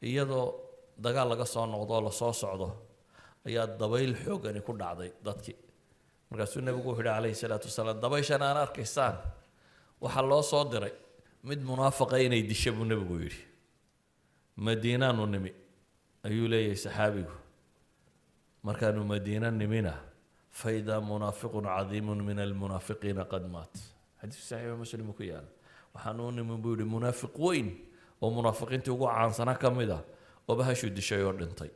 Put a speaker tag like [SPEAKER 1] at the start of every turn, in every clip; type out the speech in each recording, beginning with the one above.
[SPEAKER 1] iyadoo dagaal laga soo noqdo oo lasoo socdo ayaa dabayl xoogani ku dhacday dadkii markaasuu nabigu wuxuu yihi calayhi salaatu wasalaam dabayshan aan arkaysaan waxaa loo soo diray mid munaafaqa inay disha buu nebigu yidhi madiinaanu nimi ayuu leeyahay saxaabigu markaanu madiina nimina faidaa munaafiqun cadiimun min almunaafiqiina qad maat xadiis saxiixu muslimu ku yaala waxaanu nimin buu yidhi munaafiq weyn oo munaafiqiintii ugu caansanaa ka mid ah oo bahashuu dishay oo dhintay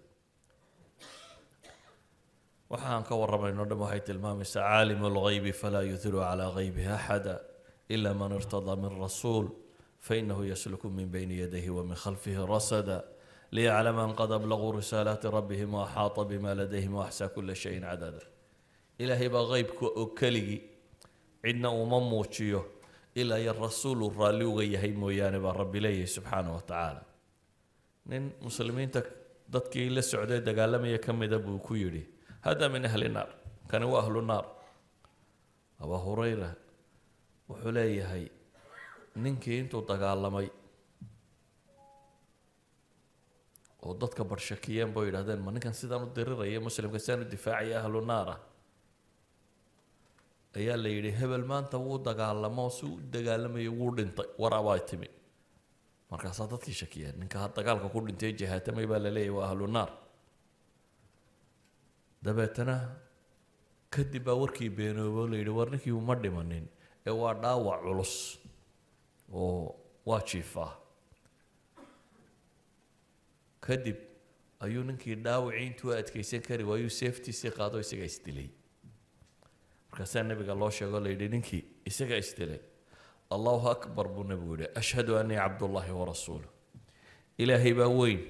[SPEAKER 1] waxaan ka warramayno dhan waxay tilmaamaysaa caalimu lghaybi falaa yudiru calaa qaybihi axada ila man irtada min rasuul fainahu yasluku min bayni yadayhi wa min khalfihi rasada an qad ليعلم risaalaati rabbihim waaxaata bima ladayhim وأحاط kula shayin وأحسى ilaahay baa qaybka إلهي keligii cidna uma muujiyo ilaa iyo rasuul uu raalli uga yahay mooyaane baa rabbi leeyahay subxaana wa tacaala nin muslimiinta dadkii la socday dagaalamaya ka mida buu ku yidhi hada min ahli naar kani waa ahlu naar abaa hurayra wuxuu leeyahay ninkii intuu dagaalamay oo dadka barshakiyeen boo yidhahdeen ma ninkan sidaan u diriraya muslimka sidaan u difaacaya ahlu naar ah ayaa la yidhi hebel maanta wuu dagaalamo si u dagaalamayo wuu dhintay waraabaa timi markaasaa dadkii shakiyeen ninka dagaalka ku dhintay jahaatamay baa laleeyahy waa ahlu naar dabeetana kadib baa warkii beenoobo la yidhi war ninkii uma dhimanin ee waa dhaawac culus oo waa jiifaa kadib ayuu ninkii dhaawacii intuu adkaysan kari waayuu safety sii qaado isagaa isdilay markaasaa nabiga loo sheego layidhi ninkii isagaa isdilay allahu akbar buu nabigu yihi ashhadu anii cabdullaahi warasuulu ilaahay baa weyn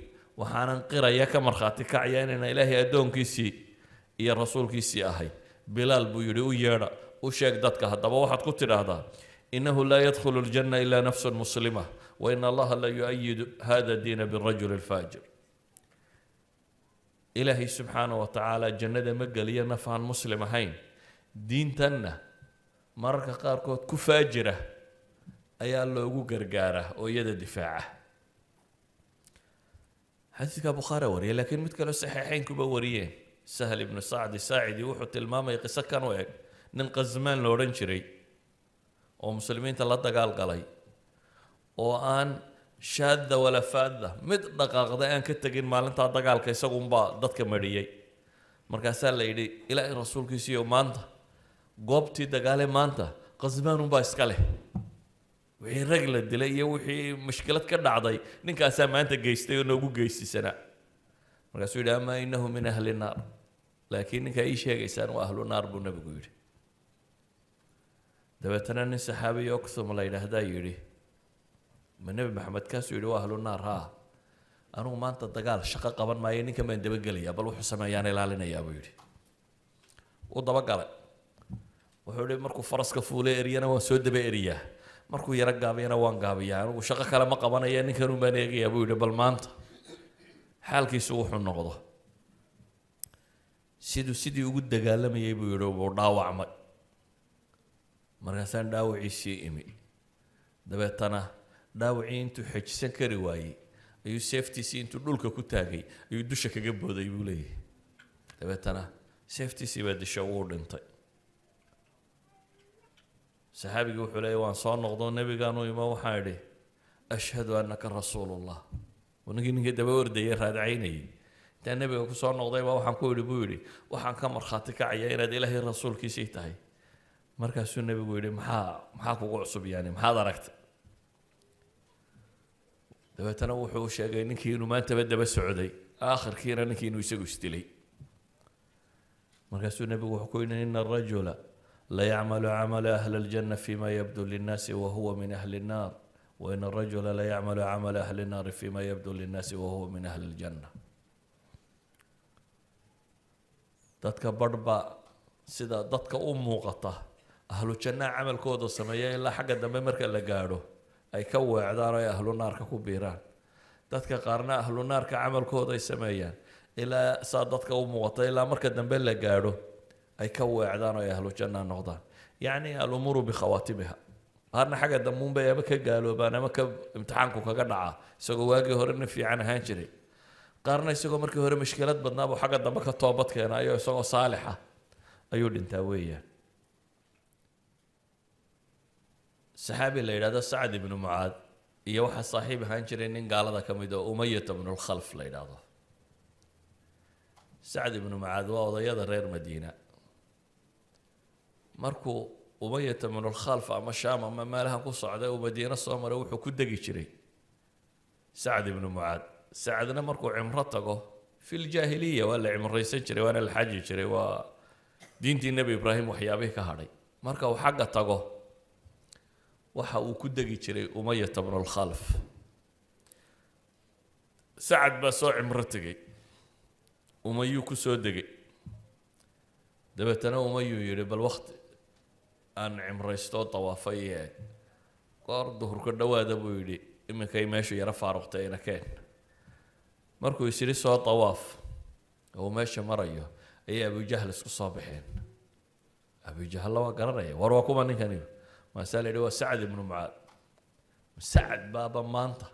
[SPEAKER 1] waxaanan qiraya ka markhaati kacaya inayna ilaahay addoonkiisii iyo rasuulkiisii ahay bilaal buu yidhi u yeedha u sheeg dadka haddaba waxaad ku tidhaahdaa إنه لا يدخل الجنة إلا نفس مسلمة وإن الله لا يؤيد هذا الدين بالرجل الفاجر إلهي سبحانه وتعالى جنة مقل نفعا مسلم هين diintanna mararka qaarkood ku faajira ayaa loogu gargaaraa oo iyada difaaca xadiidka bukhaari wariye laakiin mid kaleo saxiixaynkuba wariyeen sahl ibnu sacdi saacidi wuxuu tilmaamaya qiso kan u eg nin qasmaan la odhan jiray oo muslimiinta la dagaal galay oo aan shaadda walaa faadda mid dhaqaaqda aan ka tegin maalintaa dagaalka isagunbaa dadka marhiyey markaasaa la yidhi ilaahay rasuulkiisiyo maanta goobtii dagaale maanta qasbaanun baa iska leh wixii rag la dilay iyo wixii mushkilad ka dhacday ninkaasaa maanta geystay oo noogu geystisanaa markaasuu yidhi amaa innahu min ahli naar laakiin ninkaa ii sheegaysaan waa ahlu naar buu nabigu yidhi dabeetana nin saxaabiy oksum la yidhaahdaa yidhi ma nebi maxamed kaasuu yidhi waa ahlu naar haa anugu maanta dagaal shaqo qaban maayo ninkan baan dabagelayaa bal wuxuu sameeyaan ilaalinayaa buu yidhi wuu dabagalay wuxuu hi markuu faraska fuule eriyana waan soo daba eriyaa markuu yaro gaabiyana waan gaabiyaa anigu shaqo kale ma qabanaya ninkanun baan eegayaa buu yidhi bal maanta xaalkiisu wuxuu noqdo siduu sidii ugu dagaalamayay buu yidhi buu dhaawacmay markaasaan dhaawaciisii imi dabeetana dhaawacii intuu xejisan kari waayey ayuu seeftiisii intuu dhulka ku taagay ayuu dusha kaga booday buu leeyahay dabeetana seeftiisii baa disha uu dhintay سحابي يقول لي وان صار نغضو النبي قانو يما وحاري أشهد أنك رسول الله ونجي نجي دبور دي يراد عيني تا النبي يقول صار نغضو يما وحان كوي لبولي وحان كمر خاتك عيا يراد إلهي رسول كي سيتاي مركز سو النبي يقول محا محا كو عصب يعني محا دركت دبا تنوحو شاقي نكي ما تبدأ بس عدي آخر كيرا نكي نو يسيقو ستيلي مركز سو النبي يقول إن الرجل ليعمل عمل أهل الجنة فيما يبدو للناس وهو من أهل النار وإن الرجل ليعمل عمل أهل النار فيما يبدو للناس وهو من أهل الجنة دتك بربا سيدا دتك أم غطة أهل الجنة عمل كودو سمية إلا حق دم مرك إلا قارو أي كوى عدارة أهل النار كبيران دتك قارنا أهل النار كعمل كودو سمية إلا سادتك أم غطة إلا مرك دم اللي قارو أي كو عذارى يا أهل الجنة نغضان يعني الأمور بخواتمها هرنا حاجة دمون بيا بك قالوا بنا ما كب امتحانكو كجدعة سقوا واجي هرنا في عن هانجري قارنا سقوا مركي هر مشكلة بدنا أبو حاجة دمك التوابط كنا أيوة سقوا صالحة أيوة أنت ويا سحابي اللي هذا سعد بن معاذ يوحى صاحب هانجري إن قال هذا كم يدو أمية بن الخلف اللي هذا سعد بن معاذ وهو ضيادة غير مدينه markuu umayata minulkhalfa ama shaam ama meelaha ku socday uu madiina soo maray wuxuu ku degi jiray sacd ibnu mucaad sacdna markuu cimro tago fi ljaahiliya waa la cimraysan jiray waana la xaji jiray waa diintii nebi ibraahim waxyaabihii ka hadhay marka uu xagga tago waxa uu ku degi jiray umayata bnulkhalf sacad baa soo cimro tegey umayuu ku soo degay dabeetana umayuu yidhi bal wakti aan cimraysto dawaafay goor duhurka dhowaada buu yidhi iminkay meeshu yaro faaruqtayna keen markuu isyidhi soo dawaaf oo meesha marayo ayay abujahl isku soo baxeen abujahalla waa garanaya war waa kuma ninkani maasaa la yidhi waa sacad ibnu mucaad sacad baaba maanta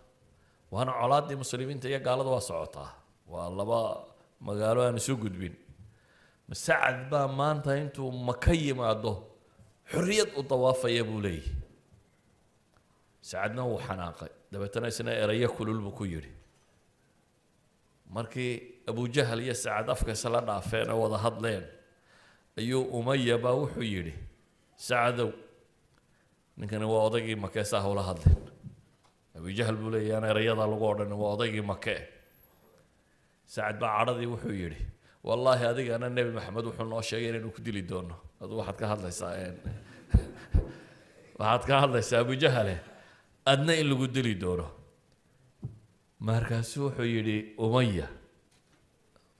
[SPEAKER 1] waana colaaddii muslimiinta iyo gaalada waa socotaa waa laba magaalo aan isu gudbin sacad baa maanta intuu maka yimaado حرية الطواف يبولي ساعدنا وحناقة دبتنا سنة إريا كل البكويري مركي أبو جهل يسعد أفكا سلا عفين وضا هضلين أيو أمية باو حيري سعدوا ninkan waa odaygii make saa howla hadleen abijahal buu leeyahan erayada lagu odhan waa odaygii make sacad baa cadhadii wuxuu yidhi wallaahi adigana nebi maxamed wuxuu noo sheegay inaynu ku dili doono adu waxaad ka hadlaysaa eh, waxaad ka hadlaysaa abujahale adna in lagu dili doono markaasuu wuxuu yidhi umaya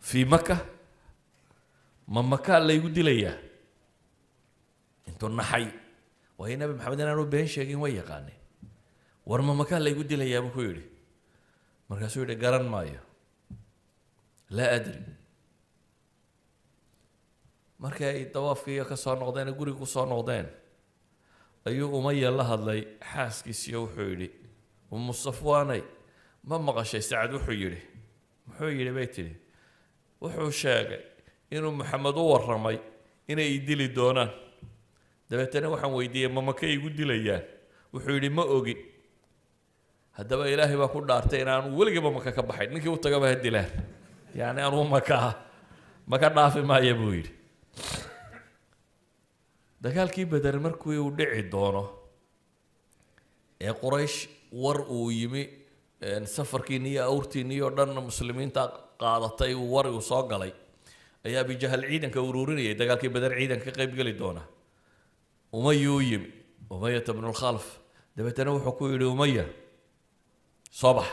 [SPEAKER 1] fii maka ma makaa laygu dilayaa intuu naxay waayo nabi maxamed inaanu been sheegin way yaqaaneen war ma makaa laygu dilayaa buu ku yidhi markaasuu yidhi garan maayo laa adri markii ay dawaafkii iyo ka soo noqdeen guriga ku soo noqdeen ayuu umaya la hadlay xaaskiisiyo wuxuu yidhi umu safwaanay ma maqashay sacad wuxuu yidhi muxuu yidhi bay tidhi wuxuu sheegay inuu maxamed u waramay inay i dili doonaan dabeetana waxaan weydiiyey ma mamaka igu dilayaan wuxuu yidhi ma ogi haddaba ilaahay baa ku dhaartay inaan weligiiba maka ka baxay ninkii u tagaba ha dilaan yacni anuu makaa maka dhaafi maaya buu yidhi dagaalkii beder markii uu dhici doono ee quraysh war uu yimi safarkiini iyo awrtiini dhan muslimiinta qaadatay uu war uu soo galay ayaa abijahal ciidanka uruurinayay dagaalkii beder ciidanka ka qayb geli doona umayuu yimi umayata bnulkhalf dabeetana wuxuu ku yidhi umaya soo bax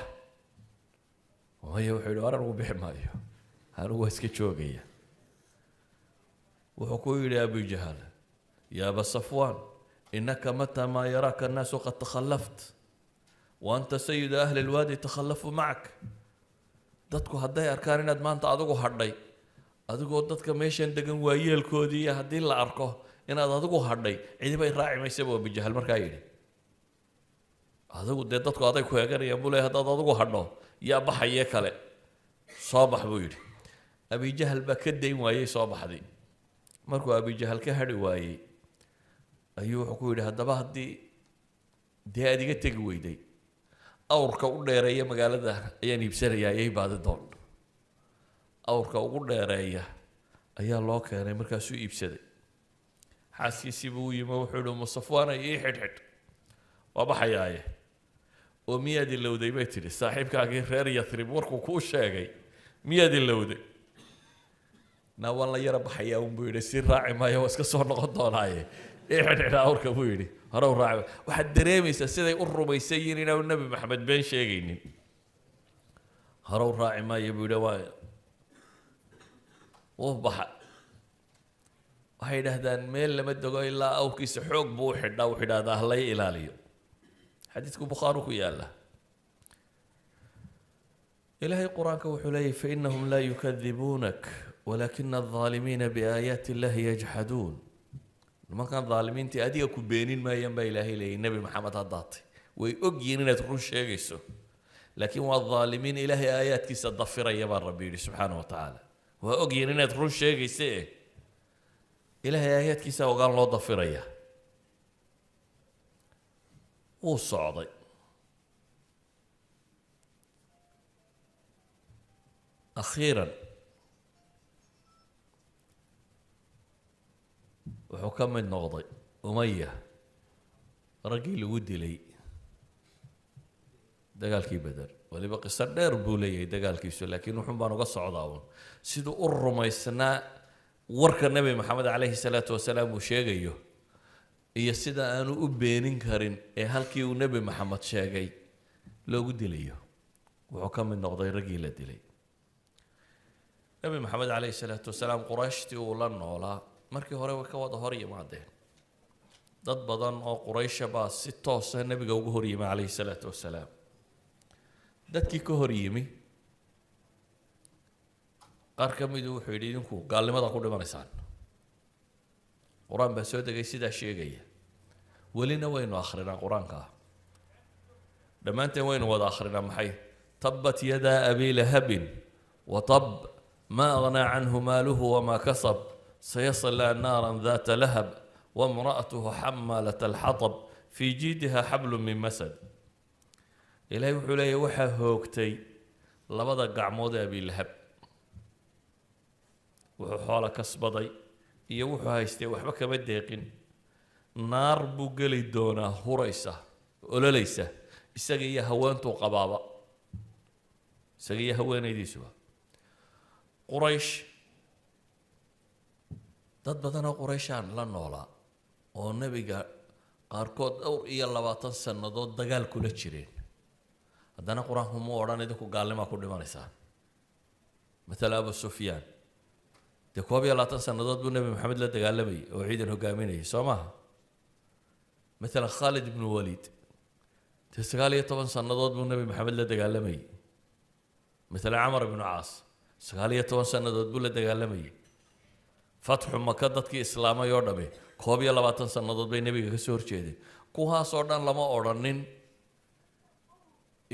[SPEAKER 1] umaya wuxuu yidhi aran ugu bixi maayo anigu waa iska joogaya wuxuu ku yidhi abijahal يا أبا صفوان إنك متى ما يراك الناس قد تخلفت وأنت سيد أهل الوادي تخلفوا معك دتكو هداي أركان إن أدمان تعذقو هداي أدقو دتك ميشن دقن ويل الكودي يا هدي لا أركه إن أدقو هداي عندما يراعي ما يسبب بجهل مركايين أدقو دتكو هداي كويكر يا بولي هدا أدقو هدو يا بحية كله صباح بويد أبي جهل بكدين ويا صباح دي مركو أبي جهل كهدي ويا ayuu wuxuu ku yidhi haddaba haddii dee aad iga tegi weyday awrka u dheereeya magaalada ayaan iibsanayaa iyay baadi doon awrka ugu dheereeya ayaa loo keenay markaasuu iibsaday xaaskiisii buu u yimi wuxuu yihi musafwana ii xidhxidh waa baxayaaye oo miyaad ilowday bay tidhi saaxiibkaagii reer yatrib warkuu kuu sheegay miyaad ilowday naa waan la yara baxayaa unbuu yidhi si raaci maayo waa iska soo noqon doonaaye يقول هرو راع واحد دريمي سيدي أر ما يسيني لو النبي محمد بن شيغيني هرو راعي ما يبي دواي وبح وهي ده دان ميل لما تقول الا او كيس حوق بوحد او حدا ده لا الى لي حديثك بخاري يا الله الهي قرانك وحلي فانهم لا يكذبونك ولكن الظالمين بايات الله يجحدون ما كان ظالمين تي أديك كبينين ما ينبا إلهي لي النبي محمد هالضاطي ويؤجين إن تكون شيغيسو لكن والظالمين إلهي آيات كيس الضفرة يا ربي سبحانه وتعالى وأجين إن تكون شيغيسي إلهي آيات كيس وقال الله ضفرة يا وصعدي أخيراً حكمل نغضي أمية رجل ودي لي dagaalkii bader waliba qisa dheer buu leeyahay dagaalkiisu laakiin wuxun baan uga socdaa uun siduu u rumaysnaa warka nebi maxamed calayhi salaatu wasalaam uu sheegayo iyo sida aanu u beenin karin ee halkii uu nebi maxamed sheegay loogu dilayo wuxuu ka mid noqday raggii la dilay nebi maxamed calayhi salaatu wasalaam qurayshtii uu la noolaa markii hore way ka wada hor yimaadeen dad badan oo quraysha baa si toosa nebiga ugu hor yimi calayhi salaatu wasalaam dadkii ka hor yimi qaar ka midu wuxuu yidhi idinku gaalnimada ku dhimanaysaan qur-aan baa soo degay sidaa sheegaya welina waynu akhrinaa qur-aankaa dhammaanteen waynu wada akhrinaa maxay tabbat yadaa abi lahabin watab ma aghnaa canhu maaluhu wamaa kasab سيصل نارا ذات لهب وامرأته حمالة الحطب في جيدها حبل من مسد إلهي وحولي وحا هوكتي لبدا قعمود أبي لهب وحو حول كسبضي إيا وحو هايستي وحبك مديقين نار بقلي دونا هريسة ولا ليسة إساقية هوان تو قبابا إساقية هوان يديسوا قريش dad badanoo qurayshaan la noolaa oo nebiga qaarkood dhowr iyo labaatan sannadood dagaal kula jireen haddana qur-aanku muu odhan idinku gaalnimaa ku dhimanaysaan matala abu sufyaan dee koob iyo labaatan sannadood buu nebi maxamed la dagaalamayay oo ciidan hogaaminayay soo maaha matala khaalid ibnu waliid dee sagaal iyo toban sannadood buu nebi maxamed la dagaalamayay matala camar ibnu caas sagaal iyo toban sannadood buu la dagaalamayay fatxu maka dadkii islaamay oo dhammi koob iyo labaatan sannadood bay nebiga ka soo horjeedeen kuwaasoo dhan lama odhanin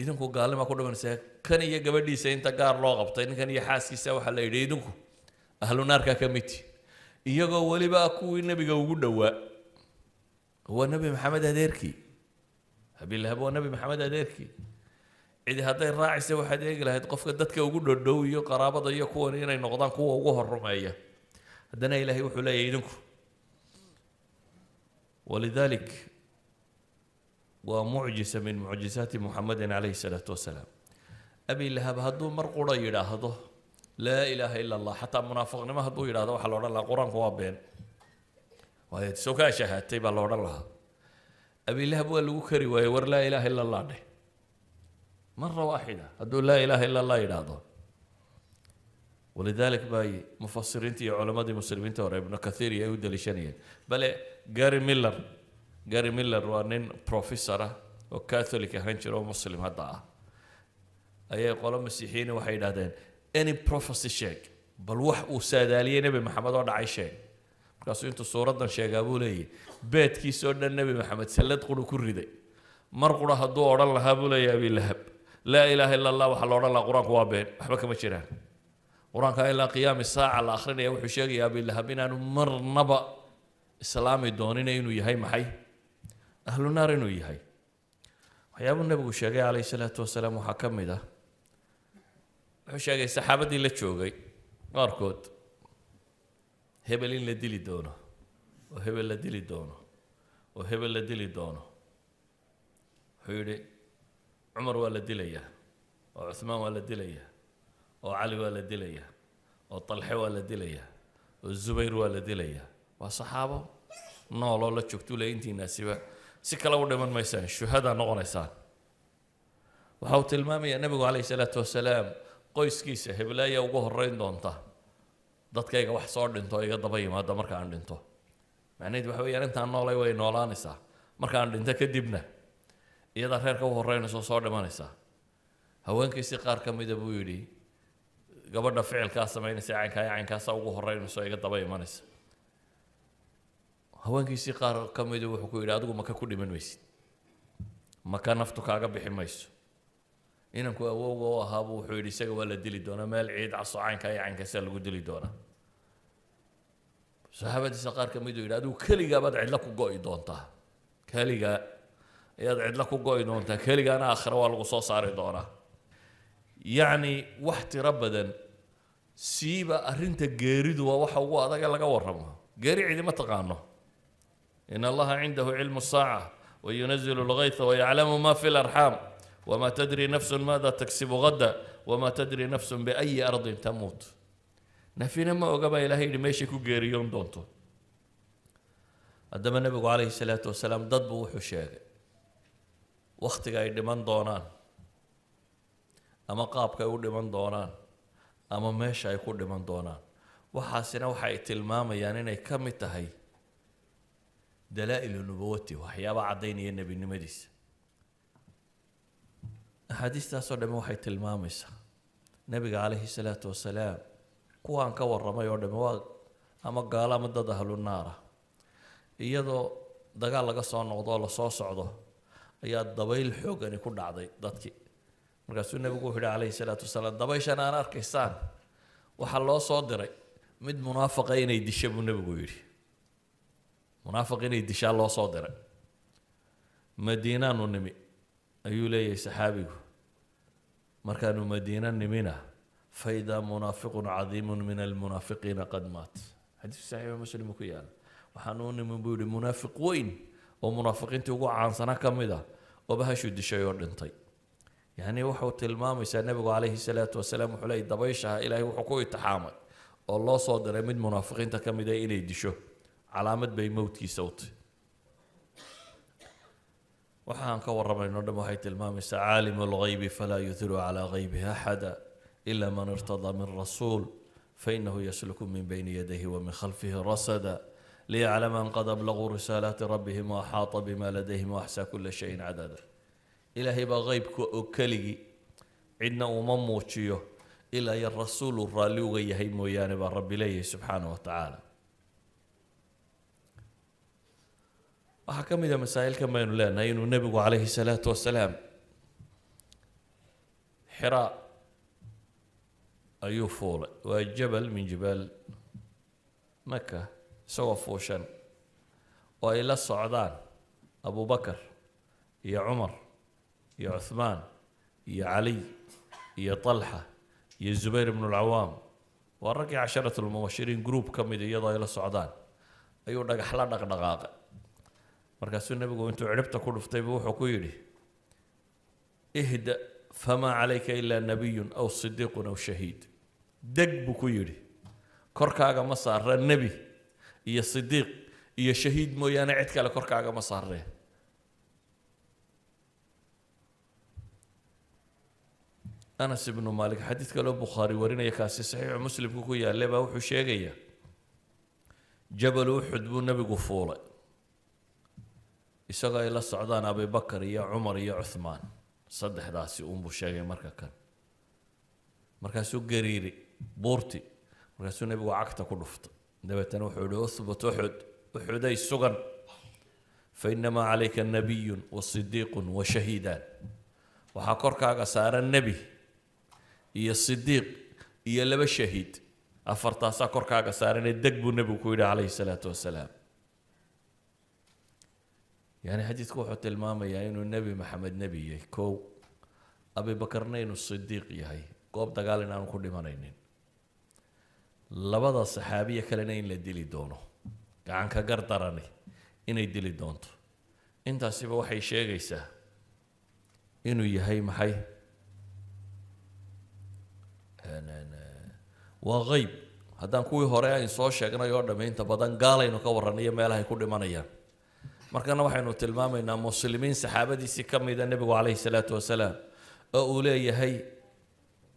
[SPEAKER 1] idinku gaalnima ku dhimanaysaa kan iyo gabadhiisa inta gaar loo qabtay ninkan iyo xaaskiisa waxaa la yidhi idinku ahlunaarka ka mid iyagoo weliba kuwii nebiga ugu dhowaa waa nebi maxamed adeerkii abilahab waa nebi maxamed adeerkii cidi hadday raacaysa waxaad eegi lahayd qofka dadka ugu dhodhow iyo qaraabada iyo kuwan inay noqdaan kuwa ugu horumeeya هدنا ilaahay wuxuu leeyahay ولذلك ومعجزة من معجزات محمد عليه الصلاة والسلام أبي لهب هدو مرقورا يراهدو لا إله إلا الله حتى منافق نما هدو يراهدو حلو الله قرآن هو بين وهي سوكا شهادتي بالله الله أبي لهب ولو كري ويور لا إله إلا الله مرة واحدة هدو لا إله إلا الله يراهدو ولذلك باي مفسرين تي علماء المسلمين تورا ابن كثير يهود لشانية بل جاري ميلر جاري ميلر وانين بروفيسورة وكاثوليك هنشر ومسلم هدعا أي قولوا مسيحيين وحيد هدين any prophecy شيك بل وح وسادالي نبي محمد ورد عايشي كاسو انتو صورتنا شيك أبو لي بيت كي سورنا النبي محمد سلت قلو كردي مر قرى هدو أرى الله أبو لي أبي لهب لا إله إلا الله وحل أرى الله قرى قوابين أحبك مشيرا قرآن كان إلا قيام الساعة الآخرين يا وحش يا أبي لهب إن مر نبا السلام يدونين إنه يهي محي أهل النار إنه يهي ويا أبو النبي وش يا عليه الصلاة والسلام وحكم ده وش يا السحابة دي اللي تشوقي ماركوت هبلين لديلي دونه وهبل لديلي دونه وهبل لديلي دونه حيري عمر ولا دليا وعثمان ولا دليا oo cali waa la dilayaa oo talxe waa la dilayaa oo zubayr waa la dilayaa waa saxaabo nooloo la joogtuu le intiinaasiba si kale u dhiman maysaan shuhadaa noqonaysaan waxa uu tilmaamayaa nebigu calayhi salaatu wasalaam qoyskiisa heblaaya ugu horreyn doonta dadkayga wax soo dhinto iga daba yimaada marka aan dhinto macnaheed waxa weeyaan intaan noolay way noolaanaysaa marka aan dhinto kadibna iyadaa reerka u horreynaysa soo dhimanaysaa haweenkiisii qaar ka mida buu yidhi gabadha ficilkaa samaynaysa caynkaa caynkaasa ugu horeynayso iga daba imanaysa haweenkiisii qaar ka midu wuxuu ku yidhi adigu maka ku dhiman maysid maka naftu kaaga bixi mayso inanku awowga u ahaabu wuxuu yidhi isaga waa la dili doonaa meel ciid caso caynkaa iyo caynkaasaa lagu dili doonaa saxaabadiisa qaar ka midu yidhi adigu keligaabaad cidla ku go'i doontaa keligaa ayaad cidla ku go'i doontaa keligaana aakhira waa lagu soo saari doonaa yacni wax tiro badan siiba arrinta geeridu waa waxa ugu adaga laga warramo geeri cidima taqaano in allaha cindahu cilmu وينزل الغيث ويعلم ما في الأرحام وما تدري نفس ماذا تكسب غدا وما تدري نفس بأي أرض تموت نفينا ما أقبى إلهي لميشي كو يوم دونتو أدام النبي عليه الصلاة والسلام ضد بوحو شاقي وقت قايد من دونان أما قابك كايد لمن دونان ama meesha ay ku dhiman doonaan waxaasina waxa ay tilmaamayaan inay ka mid tahay dalaa'ilu nubawati waxyaaba caddaynaya nebinimadiisa axaadiistaasoo dhamme waxay tilmaamaysaa nebiga calayhi salaatu wasalaam kuwaan ka warramay oo dhamme waa ama gaalo ama dad ahlu naara iyadoo dagaal laga soo noqdo oo lasoo socdo ayaa dabayl xoogani ku dhacday dadkii markaasuu nabigu wuxuu yihi calayhi salaatu wasalaam dabayshan aan arkaysaan waxaa loo soo diray mid munaafaqa inay disha buu nabigu yidhi munaafiq inay dishaa loo soo diray madiinaanu nimi ayuu leeyahay saxaabigu markaanu madiina nimina faidaa munaafiqun cadiimun min almunaafiqiina qad maat xadiis saxiixu muslim ku yaala waxaanu u nimin buu yihi munaafiq weyn oo munaafiqiintii ugu caansanaa ka mid ah oo bahashuu dishay oo dhintay يعني وحو تلمامي سنبغو عليه الصلاة والسلام وحلي دبيشها إلهي وحكو يتحامد الله صادر من منافقين تكم دي إلي دي شو علامة بي موت كي صوت وحان كور ربنا نرد محي تلمامي سعالم الغيب فلا يثير على غيبها أحد إلا من ارتضى من رسول فإنه يسلك من بين يديه ومن خلفه رصدا ليعلم أن قد أبلغوا رسالات ربهم وأحاط بما لديهم وأحسى كل شيء عددا إلى بقى غيب كوكلي عندنا أمم وشيو إلى الرسول الرالي وغي هي مويان رب ليه سبحانه وتعالى وحكم إذا مسائل كما ينو لنا ينو النبي عليه الصلاة والسلام حراء أيو فول والجبل من جبال مكة سوى فوشن وإلى الصعدان أبو بكر يا عمر يا عثمان يا علي يا طلحة يا الزبير بن العوام ورقي عشرة المبشرين جروب كم يضا إلى السعودان أيوة دقح لا مركز النبي يقول أنتو عربت كل فتيب وحكويري اهدأ فما عليك إلا نبي أو صديق أو شهيد دق بكويري كركا مصار النبي يا صديق يا شهيد مو يانا عتك على كركا مصار أنس بن مالك حديث قال البخاري ورينا يكاس صحيح مسلم كوكويا اللي با وحو شيغيا جبل وحد بو نبي قفولة إسغا إلى صعدان أبي بكر يا عمر يا عثمان صدح راسي أم بو مركا كان مركا سو قريري بورتي مركا سو نبي وعكتا كنفت نبتان وحو لأثبت وحد وحد أي سغن فإنما عليك النبي والصديق وشهيدان وحاكور كاغا سارة النبي iyo sidiiq iyo laba shahiid afartaasaa korkaaga saarane deg buu nebigu ku yidhi calayhi salaatu wasalaam yani xadiidku wuxuu tilmaamayaa inuu nebi maxamed nebi yahay kow abibakarna inuu sidiiq yahay goob dagaal inaanu ku dhimanaynin labada saxaabiya kalena in la dili doono gacanka gardarani inay dili doonto intaasiba waxay sheegaysaa inuu yahay maxay waa qayb haddaan kuwii hore ay soo sheegnay oo dhamme inta badan gaalaynu ka warranay iyo meelahay ku dhimanayaan markana waxaynu tilmaamaynaa muslimiin saxaabadiisii ka mida nebigu calayhi salaatu wasalaam oo uu leeyahay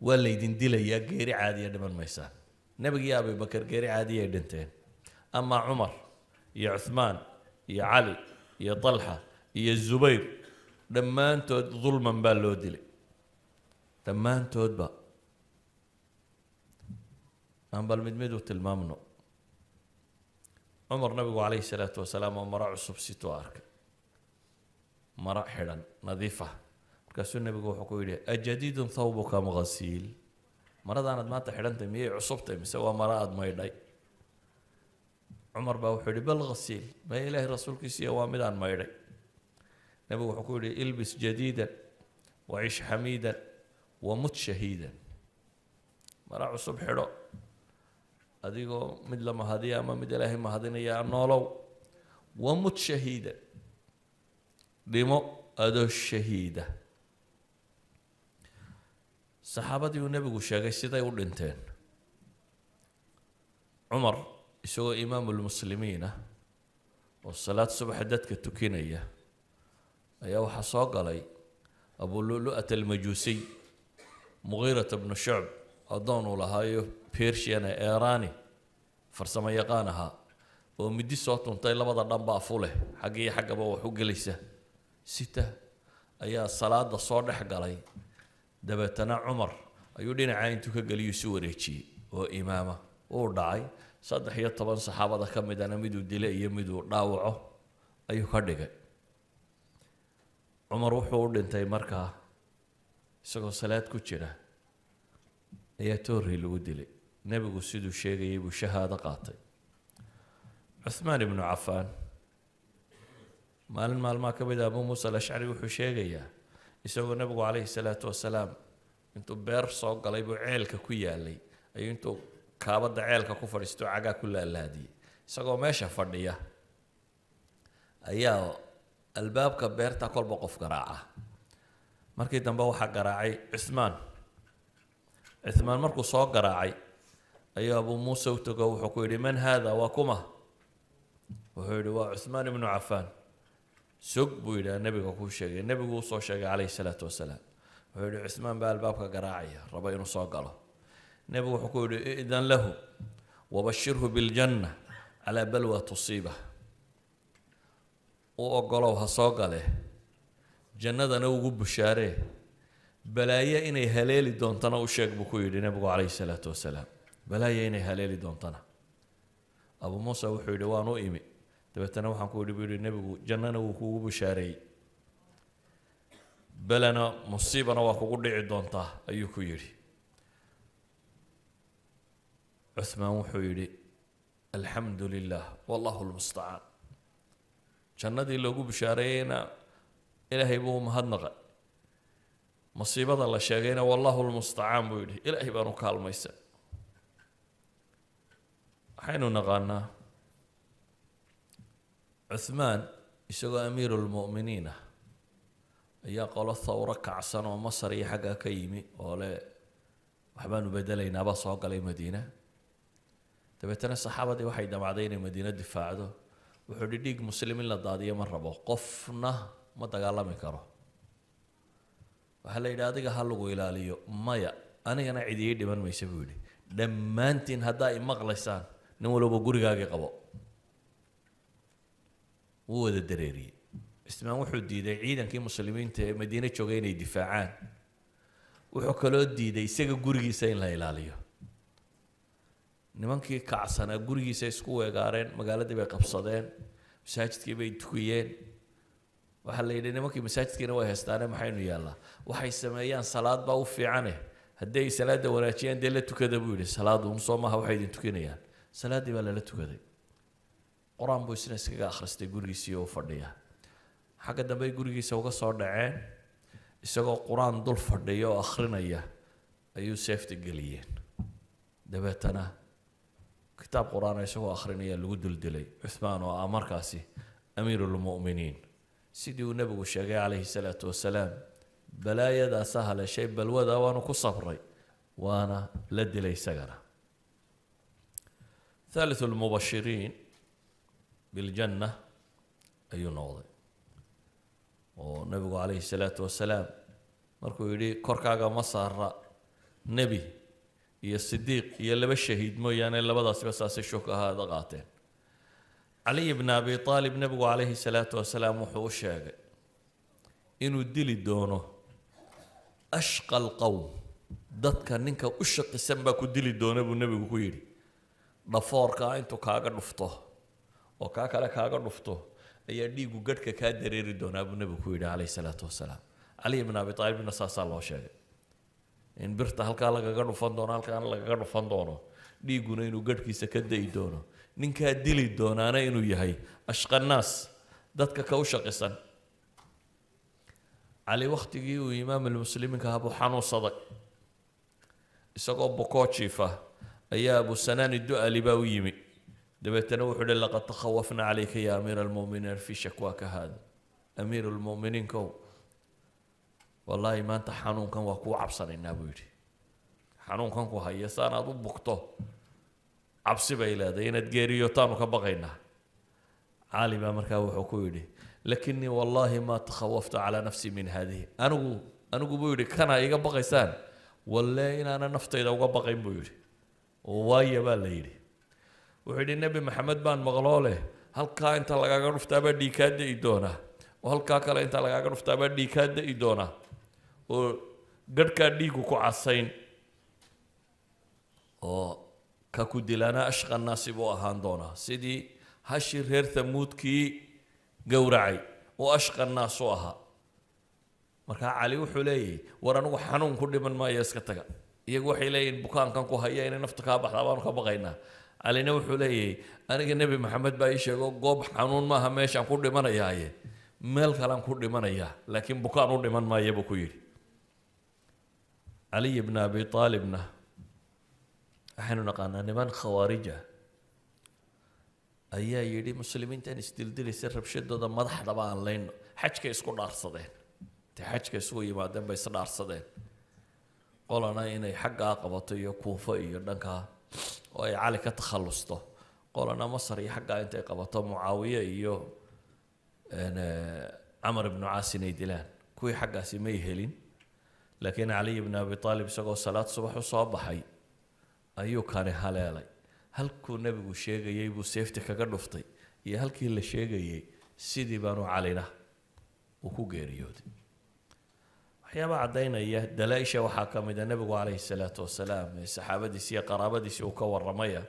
[SPEAKER 1] waa laydin dilayaa geeri caadiya dhiman maysaan nebiga iyo abibakar geeri caadiyay dhinteen amaa cumar iyo cuhmaan iyo cali iyo dalxa iyo zubayr dhammaantood dulman baa loo dilay dhammaantoodba أنبل مدمدو تلمامنو عمر نبي عليه الصلاة والسلام ومرا عصب ستوارك مرا حلن نظيفة كسو نبي قو حكو إليه أجديد ثوبك مغسيل مرا دانا ما تحلن تمي عصبت مسوى مرا أدمي لي عمر باو حلي بالغسيل ما إله رسولك سيا وامدان مي لي نبي حكو إليه إلبس جديدا وعيش حميدا ومت شهيدا مرا عصب حلو adigoo mid la mahadiya ama mid ilaahay mahadinayaa noolow wamut shahiida dhimo adoo shahiida saxaabadii uu nebigu sheegay siday u dhinteen cumar isagoo imaamu lmuslimiin ah oo salaad subaxa dadka tukinaya ayaa waxaa soo galay abulu'lu'at almajuusiy mugiirata bnu shucb addoon uu lahaayo persian ee erani farsamo yaqaan ahaa oo midi soo tuntay labada dhanba afuleh xagga xaggaba wax u gelaysa sita ayaa salaada soo dhex galay dabeetana cumar ayuu dhinaca intuu ka geliyuu si wareejiyey oo imaama uu dhacay saddex iyo toban saxaabada ka midana miduu dile iyo miduu dhaawaco ayuu ka dhigay cumar wuxuu u dhintay markaa isagoo salaad ku jira ayaa toorri lagu dilay نبي سيدو شيغي وشهادة قاتي عثمان بن عفان مال المال ما كبد أبو موسى الأشعري وحو شيغي يسوغ نبغو عليه الصلاة والسلام انتو بير صوق قال يبو عيلك كويا لي أي انتو كابد عيلك كفر استو عقا كل ألا سوغو ماشا فرنية أيها الباب كبير تاكل بقف قراعة مركي دنبو حق قراعي عثمان عثمان مركو صوق قراعي أي أبو موسى وتقو حكوري من هذا وكما وهذا هو عثمان بن عفان سق بويدا النبي كوكو شيخ النبي وصو شيخ عليه الصلاة والسلام وهذا عثمان بالباب كراعية ربي نصو قاله النبي حكوري إذن له وبشره بالجنة على بلوى تصيبه وقالوا هصاق له جنة نو بشاره شاره بلاية إني هلالي دون تنو شيخ بكو يدي نبي عليه الصلاة والسلام balaaya inay haleeli doontana abu muuse wuxuu yidhi waan imi dabeetana waxaan ku yidhi buu yidhi nebigu jannana wuu kuugu bushaareeyey belena musiibana waa kugu dhici doontaa ayuu ku yidhi cuthmaan wuxuu yidhi alxamdu lilah wallahu lmustacaan jannadii loogu bushaareeyeyna ilaahay buu mahadnaqay musiibada la sheegayna wallahu lmustacaan buu yidhi ilaahay baan kaalmaysan حينو نغانا عثمان isagoo amiirulmu'miniin ah ayaa qolo thawro kacsan oo masar iyo xaggaa ka yimi oo le waxbaanu beddelaynaabaa soo galay madiina dabeetana saxaabadii waxay damacday inay madiina difaacdo wuxuu dhi dhiig muslim in la daadiyo ma rabo qofna ma dagaalami karo waxaa la yidhi adiga ha lagu ilaaliyo maya anigana cidi ii dhiman maysa buu yidhi dhammaantiin haddaa imaqlaysaan نن ولو بقول جاكي قبا هو الدريري استمع واحد دي عيدا كي مسلمين ت مدينة شوقيني دفاعان وحكلوا دي ده يسق جورجي سين لا إلاليه نمان كي كعسنا جورجي سيسكو يقارن مقالة تبقى قبصدين مساجد كي بين وحلا يدي نمان كي مساجد كي نواه استانة محينو يلا وحي سمايان صلاة باوفي عنه هدي صلاة ولا شيء دلته بقولي صلاة ونصومها وحيد تكوين salaadii baa lala tukaday qur-aan buu isna iskaga akhristay gurigiisii oo fadhiya xagga dambe gurigiisa uga soo dhaceen isagoo qur-aan dul fadhiya oo akhrinaya ayuu seefta geliyeen dabeetana kitaab qur-aan isagoo akhrinaya lagu duldilay cuthmaan oo ah markaasi amiirulmu'miniin sidii uu nebigu sheegay calayhi salaatu wasalaam balaayadaasaa haleshay balwada waanu ku sabray waana la dilay isagana ثالث المبشرين بالجنة أي نوضي ونبي عليه الصلاة والسلام مركو يري كركا مصر نبي يا الصديق يا اللي بشهيد مو يعني اللي بدأ بس الشوكة هذا قاتل علي بن أبي طالب نبي عليه الصلاة والسلام وحو الشاقة إنو الدلي دونه أشقى القوم دتك ننك أشق السنبك الدلي دونه بالنبي نبي dhafoorkaa intuu kaaga dhufto oo kaa kale kaaga dhufto ayaa dhiigu gadhka kaa dareeri doonaa buu nebigu ku yidhi calayhi salaatu wasalaam cali ibn abi taalibna saasaa loo sheegay in birta halkaa lagaga dhufan doono halkaana lagaga dhufan doono dhiiguna inuu gadhkiisa ka da'i doono ninkaa dili doonaana inuu yahay ashqanaas dadka ka u shaqisan cali wakhtigii uu imaam almuslimiinka habuu xanuunsaday isagoo bokoo jiifa يا ابو سنان الدعاء لباويمي دبيت انا لقد تخوفنا عليك يا امير المؤمنين في شكواك هذا امير المؤمنين كو والله ما انت حنون كان وكو عبصر النابوري حنون كان كو هيا سانا ضبكتو عبصي بيلا دينا تجيريو تانو كبغينا عالي ما مركا وحكويدي لكني والله ما تخوفت على نفسي من هذه انا انا بويدي كان يبغي سان والله انا نفطي لو بغي بويدي oo waaya baa la yidhi wuxuu yidhi nebi maxamed baan maqloo leh halkaa inta lagaaga dhuftaabaa dhiikaa da'i doonaa oo halkaa kale inta lagaaga dhuftaabaa dhiikaa da'i doonaa oo garhkaa dhiigu ku casayn oo ka ku dilaana ashqa naasi buu ahaan doonaa sidii hashii reer thamuudkii gowracay oo ashqa naas u ahaa markaa cali wuxuu leeyahay war anigu xanuun ku dhiman maayo iska taga iyagu waxay leeyihin bukaankan ku haya inay nafta kaa baxdaa baanu ka baqaynaa alina wuxuu leeyahay aniga nebi maxamed baa ii sheego goob xanuun maaha meeshaan ku dhimanayaaye meel kalaan ku dhimanayaa laakiin bukaan u dhiman maayo buu ku yidhi caliy bna abi aalibna waxaynu naqaanaa niman khawaarija ayaa yidhi muslimiintan isdildilisa rabshadooda madaxdaba aan layno xajkay isku dhaarsadeen intay xajka isugu yimaadeen bay isdhaarsadeen qolana inay xaggaa qabato iyo kuufo iyo dhankaa oo ay cali ka takhallusto qolana masar iyo xaggaa intay qabato mucaawiye iyo camar ibnu caas inay dilaan kuwii xaggaasi may helin laakiin cali ibnu abi aalib isagoo salaad subax u soo baxay ayuu kani haleelay halkuu nebigu sheegayey buu seefti kaga dhuftay iyo halkii la sheegayey sidii baanu calina uu ku geeriyooday waxyaabaha caddaynaya dalaa'isha waxaa ka mid a nebigu calayhi salaatu wasalaam ee saxaabadiisi iyo qaraabadiisi uu ka warramaya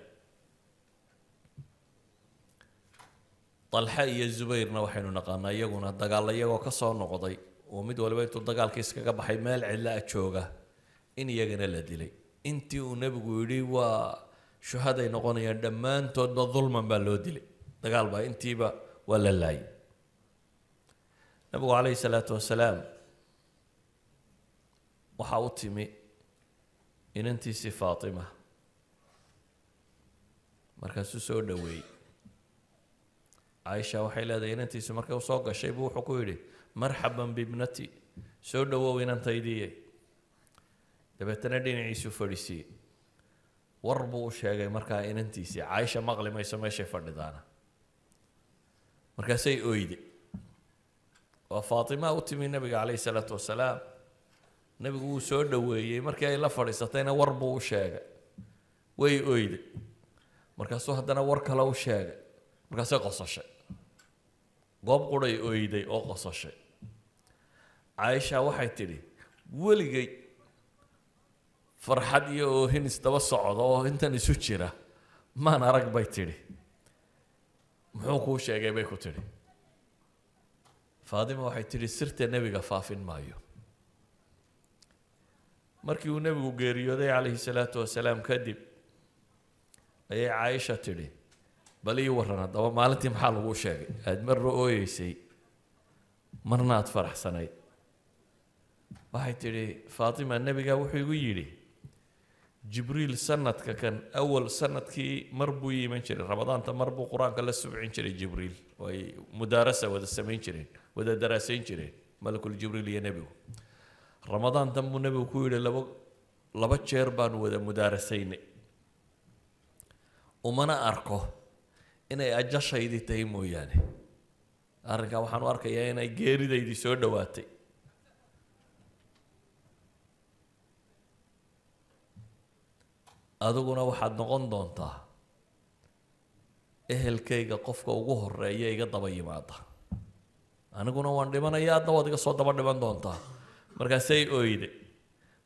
[SPEAKER 1] dalxe iyo zubayrna waxaynu naqaanaa iyaguna dagaalla iyagoo ka soo noqday oo mid waliba intuu dagaalka iskaga baxay meel cidla a jooga in iyagana la dilay intii uu nebigu yidhi waa shuhaday noqonayaan dhammaantoodba dulman baa loo dilay dagaal baa intiiba waa la laayay nebigu calayhi salaatu wasalaam waxaa u timi inantiisii faatima markaasuu soo dhoweeyey caaisha waxay leedahay inantiisu markay usoo gashay buu wuxuu ku yidhi marxaban bibnati soo dhowow inantaydiiye dabeetana dhinaciisuu fadhiisiiyey war buu u sheegay markaa inantiisii caaisha maqli mayso meeshay fadhidaana markaasay ooyde waa faatima u timi nebiga calayhi salaatu wasalaam nabigu wuu soo dhaweeyey markii ay la fadhiisatayna war buu u sheegay way oyday markaasuu haddana war kale u sheegay markaasay qosashay goob quray oyday oo qosashay caaisha waxay tidhi weligay farxad iyo oohin isdaba socda oo intan isu jira maan arag bay tidhi muxuu kuu sheegay bay ku tidhi faadima waxay tidhi sirta nebiga faafin maayo markii uu nebigu geeriyooday calayhi salaatu wasalaam kadib ayay caaisha tidhi bal ii warran haddaba maalintii maxaa laguu sheegay aada marna ooyeysay marna aada faraxsanayd waxay tidhi faatima nebigaa wuxuu igu yidhi jibriil sanadka kan awal sanadkii mar buu yiman jiray ramadaanta mar buu qur-aanka la subcin jiray jibriil oo ay mudaarasa wada samayn jireen wada daraasayn jireen malakul jibriil iyo nebigu ramadaan danbuu nebigu ku yidhi laba laba jeer baan wada mudaarasaynay umana arko inay ajashaydii tahay mooyaane arrinkaa waxaan u arkayaa inay geeridaydii soo dhowaatay adiguna waxaad noqon doontaa ehelkayga qofka ugu horeeya iga daba yimaada aniguna waan dhimanayaa adna waad iga soo daba dhiman doontaa markaasay oyde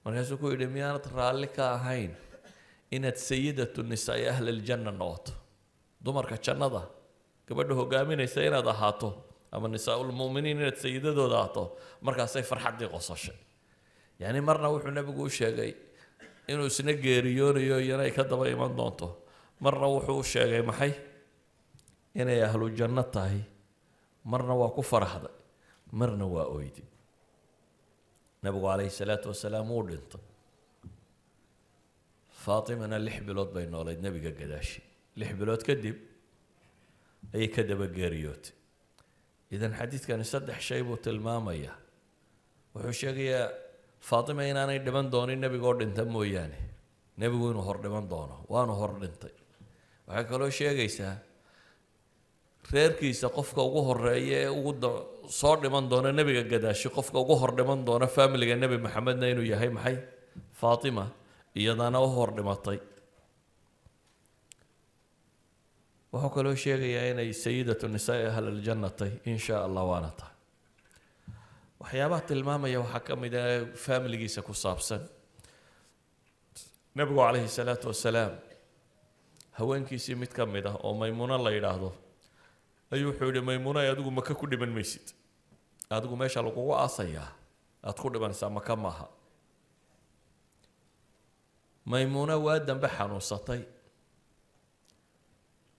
[SPEAKER 1] markaasuu ku yidhi miyaanad raalli ka ahayn inaad sayidatu nisaai ahliljanna noqoto dumarka jannada gabadha hogaaminaysa inaad ahaato ama nisaa inaad sayidadooda ahaato markaasay farxaddii qosashay yacni marna wuxuu nebigu u sheegay inuu isna geeriyoonayo iyana ka daba iman doonto marna wuxuu u sheegay maxay inay ahlu janno tahay marna waa ku faraxday marna waa oydi نبغو عليه الصلاة والسلام وردنت فاطمة أنا اللي حبلوت بين الله النبي قداش اللي حبلوت كذب أي كذب قريوت إذا حديث كان يصدح شيء بوتلمام إياه وحشيقية فاطمة إن أنا دمان دوني النبي قرد انت مو يعني نبي قوين وهر دمان دونه وأنا هر انت وحكا لو شيء قيسا رير كيسا قفك وهر رأيه وقد soo dhiman doona nebiga gadaashi qofka ugu hor dhiman doona faamiliga nebi maxamedna inuu yahay maxay faatima iyadana u hor dhimatay wuxuu kaloo sheegayaa inay sayidatu nisaai ahlaljanna tahy in shaa allah waana tahay waxyaabaha tilmaamaya waxaa ka mid ah faamiligiisa ku saabsan nebigu calayhi salaatu wasalaam haweenkiisii mid ka mid ah oo maymuuno la yidhaahdo ayuu wuxuu yidhi maymuuno ay adigu maka ku dhiman maysid adigu meesha lagugu aasayaa aada ku dhibanaysaa maka maaha maymuuna waa dambe xanuunsatay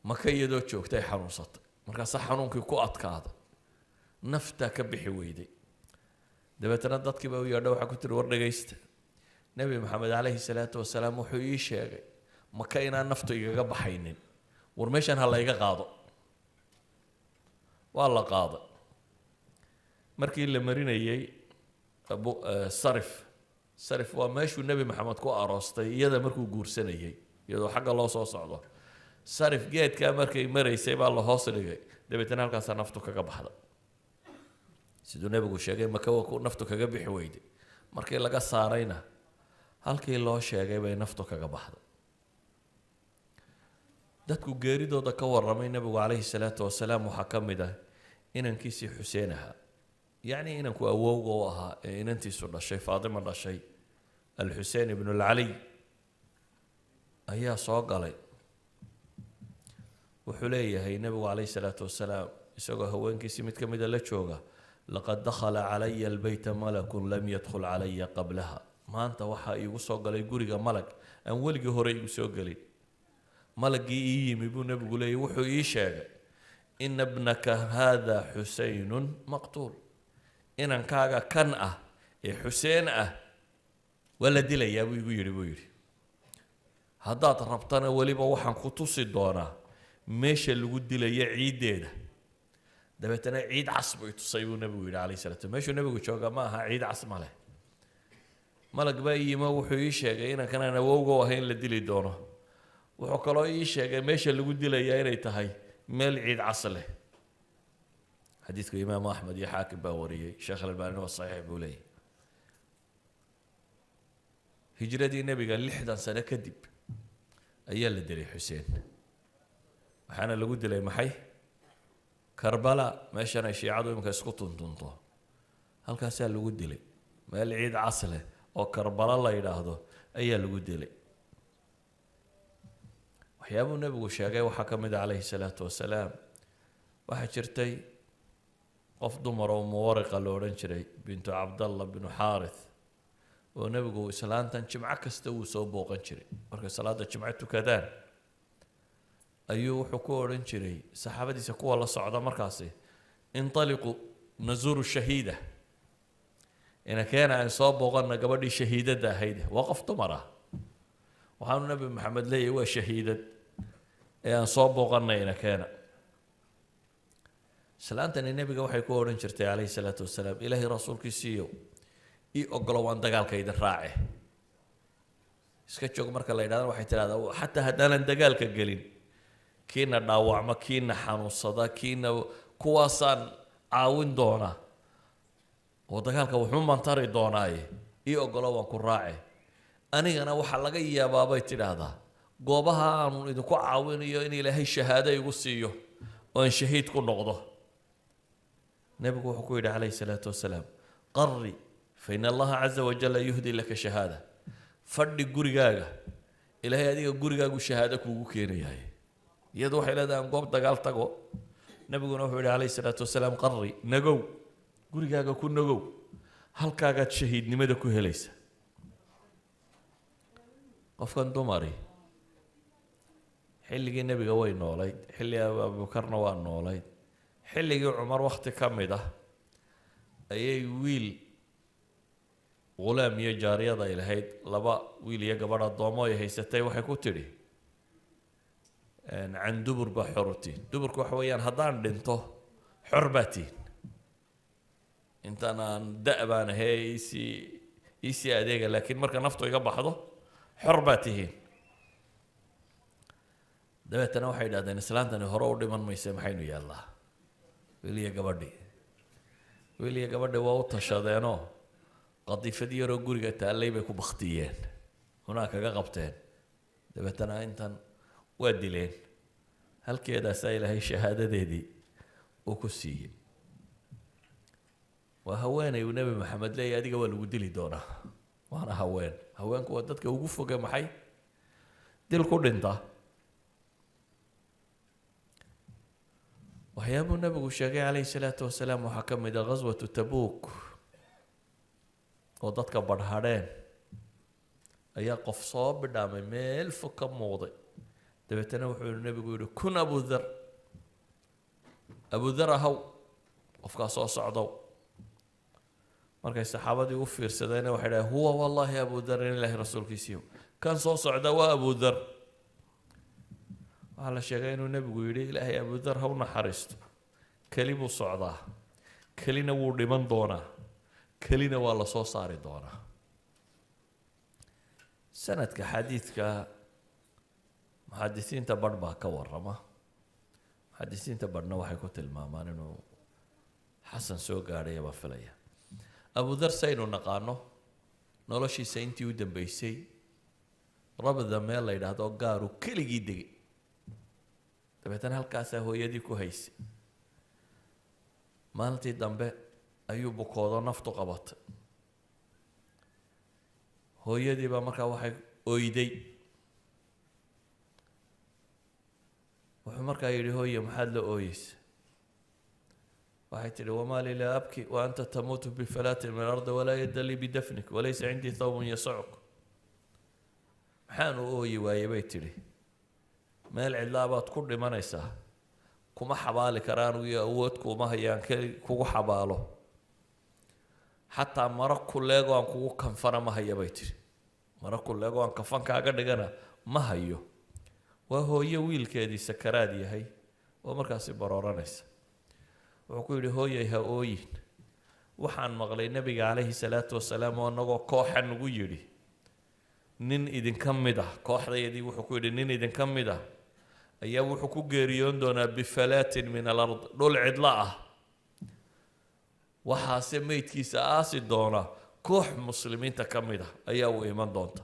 [SPEAKER 1] maka iyadoo joogtay xanuunsatay markaase xanuunkii ku adkaaday naftaa ka bixi weyday dabeetana dadkii baa u yeedha waxaa ku tiri war dhagaysta nebi maxamed calayhi salaatu wasalaam wuxuu ii sheegay maka inaan naftu igaga baxaynin war meeshan ha layga qaado waa la qaaday markii la marinayay sarif sarif waa meeshuu nebi maxamed ku aroostay iyada markuu guursanayay iyadoo xagga loo soo socdo sarif geedkaa markay maraysay baa la hoos dhigay dabeetana halkaasaa naftu kaga baxda siduu nebigu sheegay makawa naftu kaga bixi weyday markii laga saarayna halkii loo sheegay bay naftu kaga baxday dadku geeridooda ka warramay nebigu calayhi salaatu wasalaam waxaa ka mid ah inankiisii xuseen ahaa يعني إنك أوجوها إن إيه، أنت سورة شيء فاطمة لا شيء الحسين بن العلي أيا صاق علي وحلية هي النبي عليه الصلاة والسلام سوى هو إنك سمت كم لقد دخل علي البيت ملك لم يدخل علي قبلها ما أنت وحى يوصق علي جوري ملك أن ولجي هو ريم سوق علي ملك إيه مبون نبي قلي وحى إيش إن ابنك هذا حسين مقتول inankaaga kan ah ee xuseen ah waa la dilayaa buu igu yidhi buu yidhi haddaad rabtana weliba waxaan ku tusi doonaa meesha lagu dilayo ciiddeeda dabeetana ciid cas buu itusay buu nebigu yidhi calayhi salatu meeshuu nebigu jooga ma aha ciid cas ma leh malag baa iyimo wuxuu ii sheegay inankan aan awowgo ahayn la dili doono wuxuu kaloo ii sheegay meesha lagu dilayaa inay tahay meel ciid cas leh حديثك الإمام أحمد يا حاكم باورية شيخ الألباني والصحيح بولي إيه؟ هجرة دي النبي قال لحدا سنة كذب اللي دري حسين وحنا اللي قد لي محي كربلاء ماشي أنا شيعة يمكن يسقطون تنطو هل كان سأل اللي قد لي ما العيد عصله أو كربلاء الله يراه يلاهضه أيال اللي قد لي waxyaabuu النبي sheegay waxaa عليه الصلاة والسلام واحد شرتي qof dumar oo muwariqa la odhan jiray bintu cabdalla binu xaarith oo nebigu islaantan jimco kasta wuu soo booqan jiray markay salaada jimco tukadaan ayuu wuxuu ku odhan jiray saxaabadiisa kuwa la socda markaasi intaliqu nazuru shahiida inakeena aan soo booqanna gabadhii shahiidadda ahayd waa qof dumar ah waxaanu nebi maxamed leeyahy waa shahiidad ee aan soo booqanna inakeena salaantani nebiga waxay ku odhan jirtay calayhi salaatu wasalaam ilaahay rasuulkiisiiyo ii ogolo waan dagaalkayda raace iska joog marka la yidhahdo waxay tidhahdaa xataa haddaanan dagaalka gelin kiina dhaawacma kiina xanuunsada kiina kuwaasaan caawin doona oo dagaalka wuxuu mantari doonaaye ii ogolo waan ku raace anigana waxaa laga yaabaabay tidhaahdaa goobaha aanun idinku caawinayo in ilaahay shahaado igu siiyo oon shahiid ku noqdo نبي وحكويد عليه الصلاة والسلام قري فإن الله عز وجل يهدي لك شهادة فردي قرقاقة إلهي هذه قرقاقة شهادة كوكو كينيها يدو حيلة أن قوم تقال تقو نبي وحكويد عليه الصلاة والسلام قري نقو قرقاقة كن نقو هل كاقات شهيد نمدا كو هليس قفكان دماري xilligii nebiga way noolayd xilligii abubakar-na waa noolayd xilligii cumar wakhti ka mid ah ayay wiil hulaam iyo jaariyada ay lahayd laba wiil iyo gabadh addoomo ay haysatay waxay ku tidhi can dubur baa xorutiin duburku waxa weeyaan haddaan dhinto xor baa tihin intaan aan da' baan ahee isii isii adeega laakiin marka naftu iga baxdo xor baa tihiin dabeetana waxay idhahdeen islaantani hore u dhiman mayse maxaynu yeellaa wiiliya gabadhii wiiliya gabadhi waa u tashadeenoo qadiifadii yaroo guriga taallay bay ku baktiyeen hunaa kaga qabteen dabeetana intan waa dileen halkeedaasaa ilaahay shahaadadeedii uu ku siiyey waa haweenay uu nebi maxamed leeyahy adiga waa lagu dili doonaa waana haween haweenku waa dadka ugu foge maxay dil ku dhinta وهي ابو نبي الشقي عليه الصلاه والسلام وحكم اذا غزوه تبوك وضتك برهارين ايا قف صوب دام ميل فك موضع دبيت وحول النبي يقول كن ابو ذر ابو ذر هو افكا صو صعدو مرك الصحابه دي وفير وحيدا هو والله ابو ذر لله رسول كيسيو كان صو صعدو ابو ذر waxaa la sheegay inuu nebigu yidhi ilaahay abudar ha u naxariisto keli buu socdaa kelina wuu dhiman doonaa kelina waa la soo saari doonaa sanadka xadiidka muxadisiinta badh baa ka warama muxadisiinta badhna waxay ku tilmaamaan inuu xasan soo gaadhay baa filaya abudar saynu naqaano noloshiisa intii u dambaysay rabda meel la yidhaahdo gaaru keligii degay dabeetana halkaasaa hooyadii ku haysay maalintii dambe ayuu bukoodo naftu qabatay hooyadiibaa markaa waxay oyday wuxuu markaa yidhi hooye maxaad la ooyeysa waxay tidhi wamaa lii laa abki wa anta tamuutu bifalaatin min alardi walaa yadda lii bidafnik walaysa cindii thawbun yasacuk maxaan u ooyi waayey bay tidhi meel cidlaabaad ku dhimanaysaa kuma xabaali karaan iyo awood kuuma hayaan kugu xabaalo xataa mara kuleegoo aan kugu kanfana ma haya bay tiri maro kuleegoo aan kaaga dhigana ma hayo waa hooyo wiilkeedii sakaraad yahay oo markaasi barooranaysa wuxuu ku yidhi hooyey ha ooyin waxaan maqlay nebiga calayhi salaatu wasalaam oo inagoo kooxa nagu yidhi nin idinka mid ah kooxdayadii wuxuu ku yidhi nin idinka mid ah ayaa wuxuu ku geeriyoon doonaa bifalaatin min alard dhul cidla ah waxaase meydkiisa aasi doona koox muslimiinta ka mid ah ayaa uu iman doonta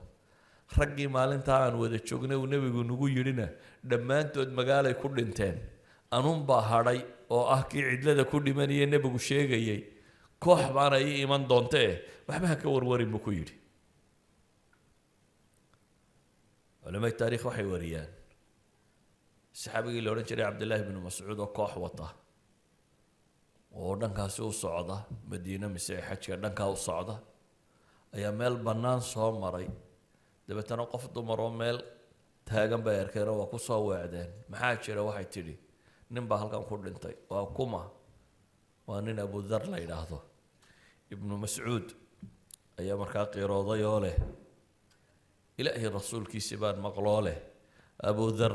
[SPEAKER 1] raggii maalintaa aan wada joogna uu nebigu nagu yidhina dhammaantood magaalay ku dhinteen anuunbaa hadhay oo ah kii cidlada ku dhimanaye nebigu sheegayay koox baana ii iman doontee waxba ha ka warwarin buu ku yidhi culamada taarikh waxay wariyaan saxaabigii la odhan jiray cabdillaahi bnu mascuud oo koox wata oo dhankaasi u socda madiine mise ee xajka dhankaa u socda ayaa meel bannaan soo maray dabeetana qof dumar oo meel taagan bay arkeen oo waa ku soo weecdeen maxaa jira waxay tidhi nin baa halkan ku dhintay waa kuma waa nin abudar la yidhaahdo ibnu mascuud ayaa markaa qiirooday oo leh ilaahii rasuulkiisi baan maqloo leh abudar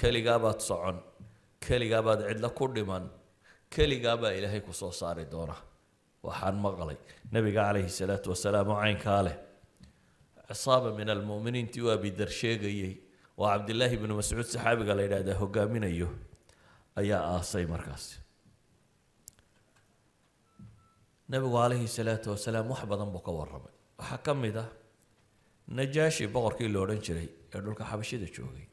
[SPEAKER 1] keligaa baad socon keligaa baad cidla ku dhiman keligaa baa ilaahay ku soo saari doona waxaan maqlay nabiga calayhi salaatu wasalaam oo caynkaa leh cisaaba min almu'miniintii waa bidar sheegayey oo cabdillaahi ibnu mascuud saxaabiga la yidhaahdaa hogaaminayo ayaa aasay markaasi nabigu calayhi salaatu wasalaam wax badan buu ka warramay waxaa ka mid ah najaashi boqorkii la odhan jiray ee dhulka xabashida joogay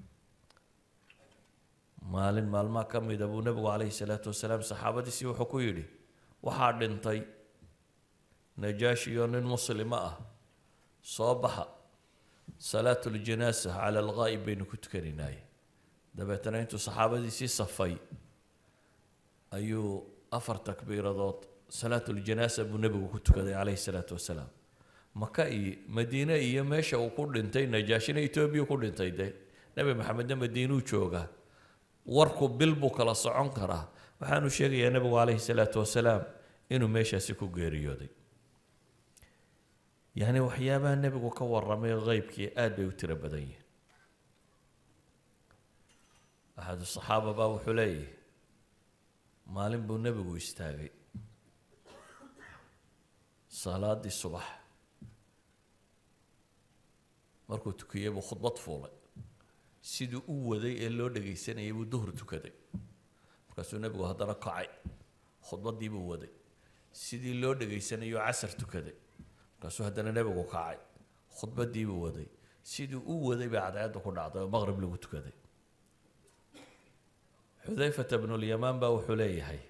[SPEAKER 1] maalin maalmaha ka mida buu nebigu calayhi salaatu wasalaam saxaabadiisii wuxuu ku yidhi waxaa dhintay najaashi iyo nin muslima ah soo baxa salaatu ljanaasa cala alghaa'ib baynu ku tukanaynaay dabeetana intuu saxaabadiisii safay ayuu afar takbiiradood salaatu ljanaasa buu nebigu ku tukaday calayhi salaatu wasalaam maka iyo madiine iyo meesha uu ku dhintay najaashina etoobiya ku dhintay de nebi maxamedna madiinuu joogaa warku bil buu kala socon karaa waxaanu sheegayaa nebigu calayhi salaatu wasalaam inuu meeshaasi ku geeriyooday yacni waxyaabaha nebigu ka warramay qeybkii aad bay u tiro badan yihin axadu saxaaba baa wuxuu leeyahay maalin buu nebigu istaagay salaadii subax markuu tukiyey buu khudbad fuulay siduu u waday ee loo dhagaysanayay buu duhur tukaday markaasuu nebigu haddana kacay khudbadii buu waday sidii loo dhagaysanayay casar tukaday markaasuu haddana nebigu kacay khudbadii buu waday sidii u waday bay cadceeddu ku dhacday oo maqrib lagu tukaday xudayfata bnulyamaan baa wuxuu leeyahay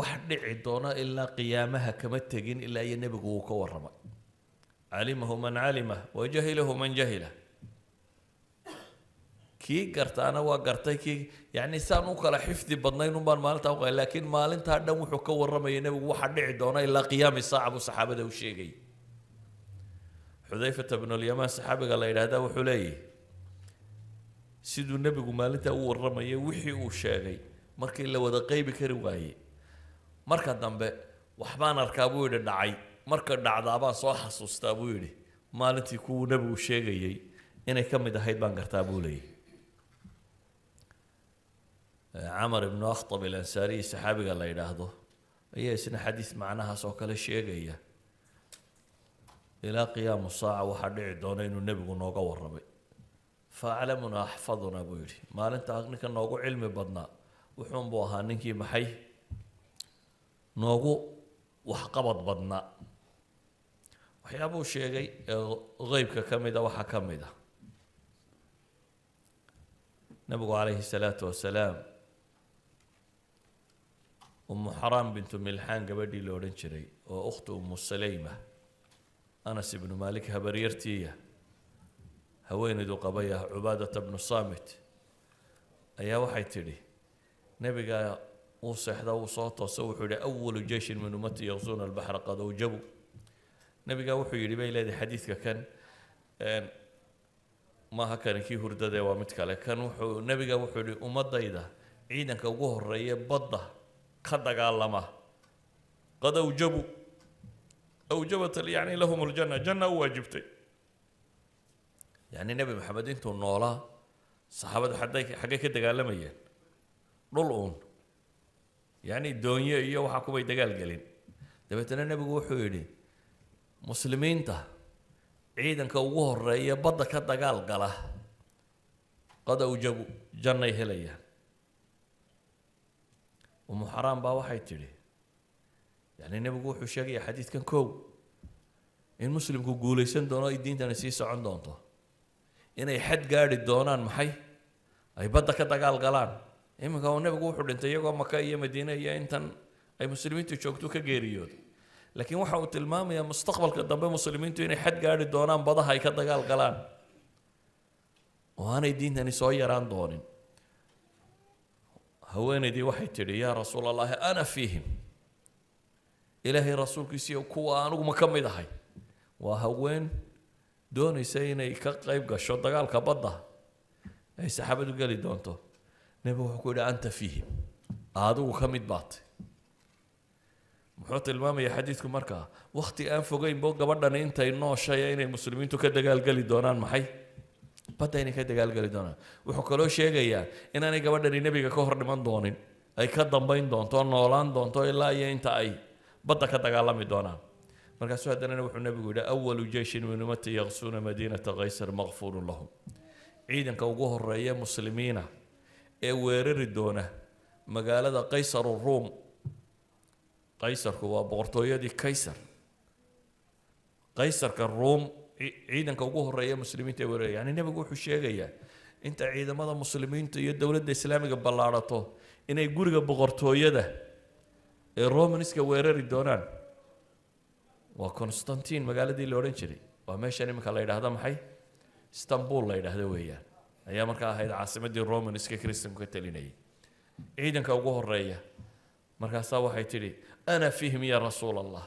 [SPEAKER 1] wax dhici doona ilaa qiyaamaha kama tegin ilaa iyo nebigu uu ka waramay علمه من علمه وجهله من جهله كي قرت انا وقرتي كي يعني سانو كلا حفظ بدنا نمر مالتا لكن مال انت هذا مو حكو الرمي نبي واحد دعدونا الا قيام الساعه ابو صحابه ذو الشيقي حذيفه بن اليمان صحابه قال له هذا وحلي سيدو النبي مالتا هو الرمي وحي وشيقي مركي الا ودا قيب كري مركا دمبه وحبان اركابو دعيت marka dhacdaa soo xasuustaa buu yidhi maalintii kuwuu nebigu sheegayey inay ka mid ahayd baan gartaa buu leeyahy camar ibnu akhtab ilansaariyi saxaabiga la yidhaahdo ayaa isna xadiis macnahaas oo kale sheegaya ilaa qiyaamu saaca waxaa dhici doona inuu nebigu nooga warramay faaclamuna axfaduna buu yidhi maalintaa ninka noogu cilmi badnaa wuxuunbuu ahaa ninkii maxay noogu waxqabad badnaa waxyaabuu sheegay eeqeybka ka mida waxaa ka mid ah nabigu calayhi salaatu wasalaam umu xaraam bintu milxaan gabadhii la odhan jiray oo ukhtu umu saleyma anas ibnu maalik habaryartiiya haweenaydu qabaya cubaadata bnu saamit ayaa waxay tidhi nebiga wuu seexda wuu soo toosa wuxuu yidhi awalu jeyshin min ummati yaqsuuna albaxra qad awjabu nabiga wuxuu yidhi bay leedahay xadiidka kan maaha kani kii hurdadee waa mid kale kan wuxuu nabiga wuxuu yidhi ummadayda ciidanka ugu horeeya badda ka dagaalama qad awjabu awjabat yani lahum aljanna janna u waajibtay yani nebi maxamed intuu noolaa saxaabadu xaday xaggay ka dagaalamayeen dhul uun yani doonye iyo waxaa kumay dagaal gelin dabeetana nebigu wuxuu yidhi muslimiinta ciidanka ugu horeeya badda ka dagaal gala qadawjagu jannay helayaan umu xaraam baa waxay tidhi yacni nebigu wuxuu sheegayaa xadiidkan kow in muslimku guulaysan doono ay diintani sii socon doonto inay xad gaadhi doonaan maxay ay badda ka dagaal galaan iminka nebigu wuxuu dhintay iyagoo maka iyo madiine iyo intan ay muslimiintu joogto ka geeriyooda laakiin waxa uu tilmaamayaa mustaqbalka dambe muslimiintu inay xad gaadhi doonaan badaha ay ka dagaal galaan oo aanay diintani soo yaraan doonin haweenaydii waxay tidhi yaa rasuul allahi ana fiihim ilaahay rasuulkiisiiyo kuwa aniguma ka mid ahay waa haween doonaysa inay ka qayb gasho dagaalka badda ay saxaabadu geli doonto nebigu wuxuu ku yidhi anta fiihim adigu ka mid baatay muxuu tilmaamaya xadiidku markaa wakhti aan fogeynbo gabadhan intay nooshaya inay muslimiintu ka dagaalgeli doonaan maxay badda inay ka dagaalgeli doonaan wuxuu kaloo sheegayaa inaanay gabadhani nebiga ka hor dhiman doonin ay ka dambayn doonto noolaan doonto ilaa iyo inta ay badda ka dagaalami doonaan markaasuu haddana wuxuu nebigu yidhi awalu jeyshin min ummati yaqsuuna madiinata kaysar makfuurun lahum ciidanka ugu horeeya muslimiina ee weerari doona magaalada kaysar ruum qaysarku waa boqortooyadii kaysar qaysarka ruum ciidanka ugu horeeya muslimiinta wareey yani nebigu wuxuu sheegayaa inta ciidamada muslimiinta iyo dowladda islaamiga ballaadhato inay guriga boqortooyada ee romanska weerari doonaan waa constantin magaaladii la odhan jiray waa meeshan iminka la yidhaahda maxay istanbul la yidhaahda weeyaan ayaa markaa ahayd caasimadii romanska kristanku ka talinayay ciidanka ugu horeeya markaasaa waxay tidhi ana fiihim ya rasuul allah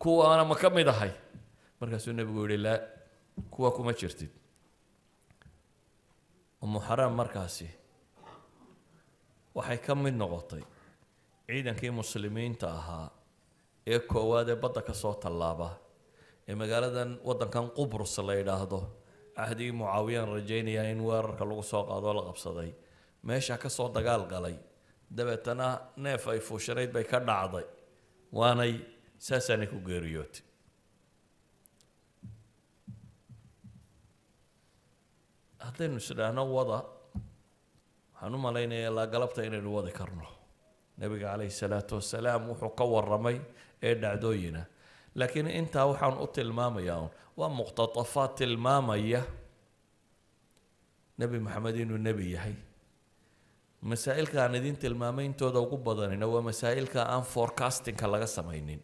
[SPEAKER 1] kuwaana ma ka mid ahay markaasuu nebigu yihi laa kuwa kuma jirtid umuxaram markaasi waxay ka mid noqotay ciidankii muslimiinta ahaa ee koowaad ee badda ka soo tallaaba ee magaaladan waddankan qubrus la yidhaahdo cahdigii mucaawiyaan rajaynayaa in weerarka lagu soo qaadoo la qabsaday meeshaa ka soo dagaal galay dabeetana neef ay fuushanayd bay ka dhacday waanay saasaanay ku geeriyootay haddaynu isdhaahno wada waxaan u malaynayaa ilaa galabta inaynu wadi karno nebiga calayhi salaatu wasalaam wuxuu ka warramay ee dhacdooyina laakiin intaa waxaan u tilmaamayaa un waa muqtatafaad tilmaamaya nebi maxamed inuu nebi yahay masaa'ilka aan idin tilmaamay intooda ugu badanina waa masaa'ilka aan forecastingka laga samaynin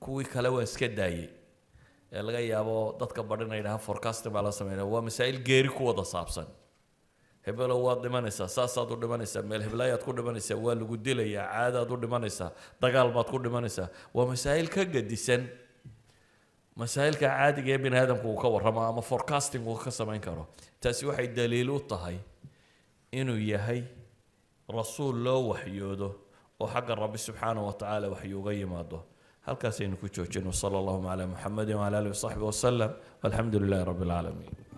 [SPEAKER 1] kuwii kale waa iska daayey ee laga yaabo dadka badhina yidhaha forecasting baa la sameynaya waa masaa'il geeri ku wada saabsan hebelow waad dhimanaysaa saasaad u dhimanaysaa meel heblaayaad ku dhimanaysaa waa lagu dilayaa caadaad u dhimanaysaa dagaal baad ku dhimanaysaa waa masaa'il ka gadisan masaa'ilka caadiga ee bini aadamku uu ka warramo ama forecasting uu ka samayn karo taasi waxay daliil u tahay inuu yahay rasuul loo waxyoodo oo xagga rabbi subxaanahu wa tacaala waxyuuga yimaado halkaasaynu ku joojino sala allahuma calaa muxamedin wacala alihi wasaxbi wasalam walxamdu lilahi rabbi alcaalamiin